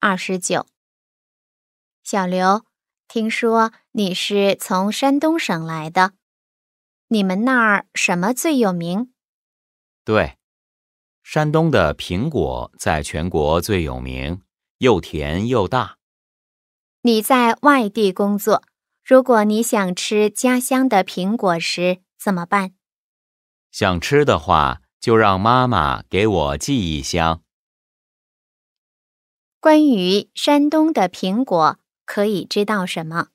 二十九，小刘，听说你是从山东省来的，你们那儿什么最有名？对，山东的苹果在全国最有名，又甜又大。你在外地工作，如果你想吃家乡的苹果时怎么办？想吃的话，就让妈妈给我寄一箱。关于山东的苹果，可以知道什么？